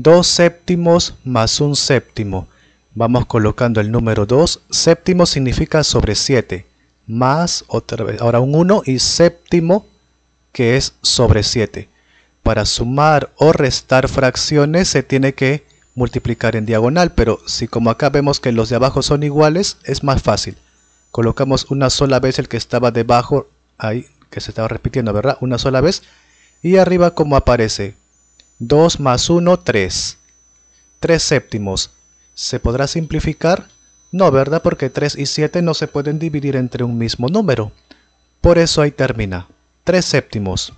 2 séptimos más un séptimo. Vamos colocando el número 2. Séptimo significa sobre 7. Más otra vez. Ahora un 1 y séptimo que es sobre 7. Para sumar o restar fracciones se tiene que multiplicar en diagonal. Pero si como acá vemos que los de abajo son iguales es más fácil. Colocamos una sola vez el que estaba debajo. Ahí que se estaba repitiendo, ¿verdad? Una sola vez. Y arriba como aparece 2 más 1, 3. 3 séptimos. ¿Se podrá simplificar? No, ¿verdad? Porque 3 y 7 no se pueden dividir entre un mismo número. Por eso ahí termina. 3 séptimos.